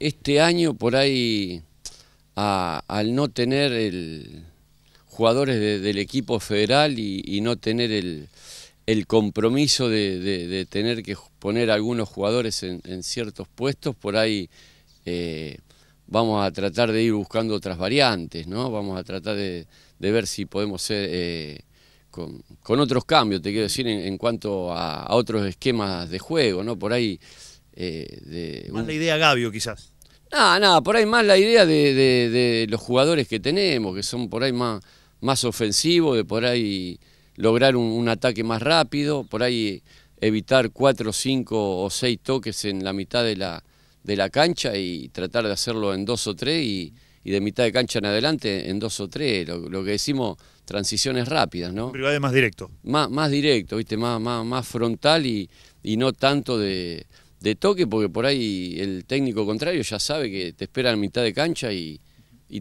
este año por ahí, al no tener el, jugadores del equipo federal y, no tener el, compromiso de, tener que poner algunos jugadores en, ciertos puestos, por ahí eh, vamos a tratar de ir buscando otras variantes, ¿no? Vamos a tratar de, ver si podemos ser eh, con, otros cambios, te quiero decir, en, cuanto a, a, otros esquemas de juego, ¿no? Por ahí eh, más la idea Gabio, quizás. No, nada, por ahí más la idea de, los jugadores que tenemos, que son por ahí más, más ofensivos, de por ahí lograr un, ataque más rápido, por ahí evitar cuatro, cinco o seis toques en la mitad de la, de la cancha y tratar de hacerlo en dos o tres y, de mitad de cancha en adelante en dos o tres, lo, que decimos transiciones rápidas, ¿no? Privado más directo. Más, más directo, ¿viste? Más, más frontal y, y no tanto de de toque, porque por ahí el técnico contrario ya sabe que te espera en mitad de cancha y,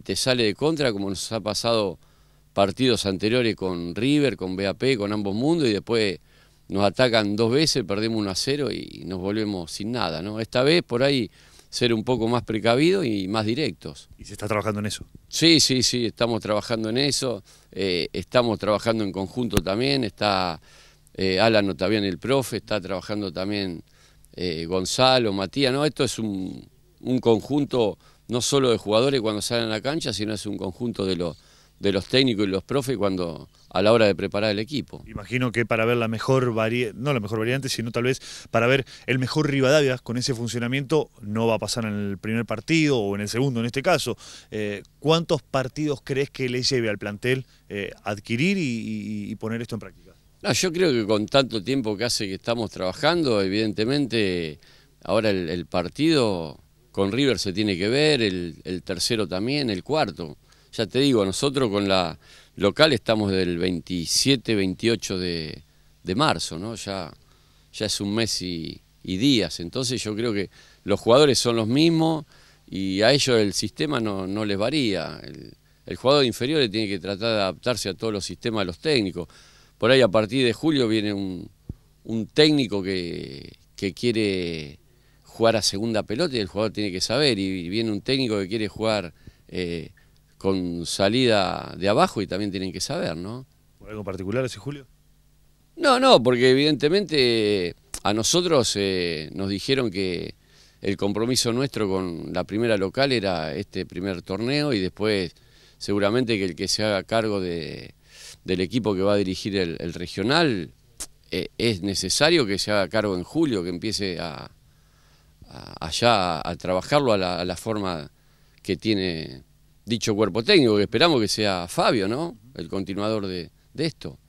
te sale de contra, como nos ha pasado partidos anteriores con River, con BAP, con ambos mundos, y después nos atacan dos veces, perdemos 1 a 0 y nos volvemos sin nada, ¿no? Esta vez por ahí ser un poco más precavido y más directos. ¿Y se está trabajando en eso? Sí, sí, sí, estamos trabajando en eso, eh, estamos trabajando en conjunto también, está eh, Alan también el profe, está trabajando también eh, Gonzalo, Matías, no, esto es un, conjunto no solo de jugadores cuando salen a la cancha, sino es un conjunto de los, de los técnicos y los profes cuando a la hora de preparar el equipo. Imagino que para ver la mejor variante, no la mejor variante, sino tal vez para ver el mejor Rivadavia con ese funcionamiento, no va a pasar en el primer partido o en el segundo en este caso. Eh, ¿Cuántos partidos crees que le lleve al plantel eh, adquirir y poner esto en práctica? No, yo creo que con tanto tiempo que hace que estamos trabajando, evidentemente ahora el, partido con River se tiene que ver, el, tercero también, el cuarto. Ya te digo, nosotros con la local estamos del 27, 28 de, marzo, ¿no? Ya, ya es un mes y, días, entonces yo creo que los jugadores son los mismos y a ellos el sistema no, no les varía. El, el jugador inferior tiene que tratar de adaptarse a todos los sistemas de los técnicos por ahí a partir de julio viene un, técnico que, quiere jugar a segunda pelota y el jugador tiene que saber, y viene un técnico que quiere jugar eh, con salida de abajo y también tienen que saber, ¿no? ¿Por algo particular ese julio? No, no, porque evidentemente eh, a nosotros eh, nos dijeron que el compromiso nuestro con la primera local era este primer torneo y después seguramente que el que se haga cargo de, del equipo que va a dirigir el, regional, eh, es necesario que se haga cargo en julio, que empiece a, allá a, trabajarlo a la, a la, forma que tiene dicho cuerpo técnico, que esperamos que sea Fabio, ¿no? El continuador de esto.